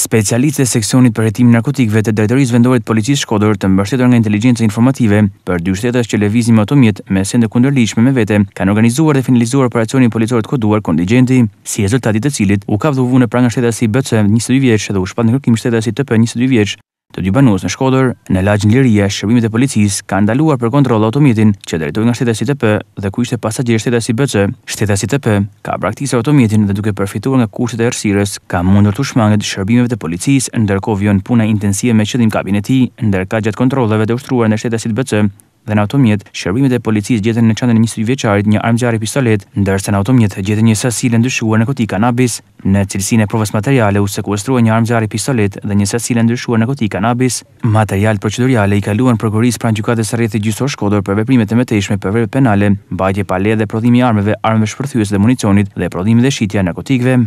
Specialistë e seksionit për hetim narkotikëve të drejtorisë vendore të policisë Shkodër të mbështetur nga inteligjenca informative për dy shtetës që lëvizin me automjet me sende kundërligjshme me vete kanë organizuar dhe finalizuar operacionin policor të koduar kontingjenti, si rezultati i të cilit u ka pranga shtetës i BC 22 vjeç dhe u shpat në kërkim shtetësi TP 22 vjeç. Të dy banuos në Shkodër, në lagj Liria, shërbimet e policisë kanë ndaluar për kontroll automjetin që drejtohej nga shtetësit të P dhe ku ishte pasagjer shtetësi BC. Shtetësit të P ka praktikuar automjetin dhe duke përfituar nga kushtet e errësirës ka mundur të shmanget shërbimeve të policisë, ndërkohë vjen puna intensive me qëdim kabineti ndërka gjatë gatë kontrolleve të ushtruara në shtetësit BC dhe në automjet, shërbimet e policisë gjetën në qëndën e 20 vjeçarit një armëzjarri pistolet, ndërsa në automjet gjetën një sasinë ndryshuar narkotika kanabis. Në cilësinë e provës materiale u sekuestrua një armëzjarri pistolet dhe një sasinë ndryshuar narkotika kanabis. Material proceduriale i kaluan prokurorisë pranë gjykatës së rrethit gjyqësor Shkodër për veprimet e meteshme për vepra penale, mbajtje pale dhe prodhimi armëve, armëve shpërthyës dhe municionit dhe prodhimi dhe shitja narkotikëve.